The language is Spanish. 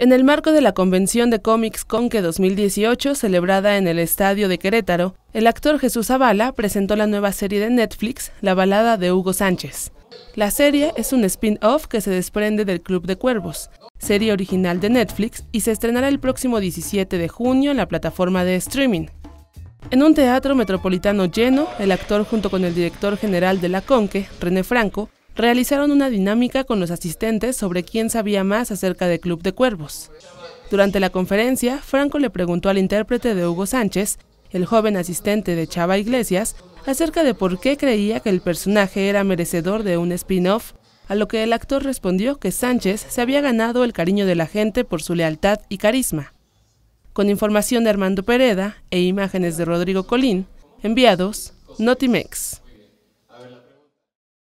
En el marco de la convención de Cómics Conque 2018, celebrada en el Estadio de Querétaro, el actor Jesús Zavala presentó la nueva serie de Netflix, La Balada de Hugo Sánchez. La serie es un spin-off que se desprende del Club de Cuervos, serie original de Netflix, y se estrenará el próximo 17 de junio en la plataforma de streaming. En un teatro metropolitano lleno, el actor junto con el director general de la Conque, René Franco, realizaron una dinámica con los asistentes sobre quién sabía más acerca de Club de Cuervos. Durante la conferencia, Franco le preguntó al intérprete de Hugo Sánchez, el joven asistente de Chava Iglesias, acerca de por qué creía que el personaje era merecedor de un spin-off, a lo que el actor respondió que Sánchez se había ganado el cariño de la gente por su lealtad y carisma. Con información de Armando Pereda e imágenes de Rodrigo Colín, enviados Notimex.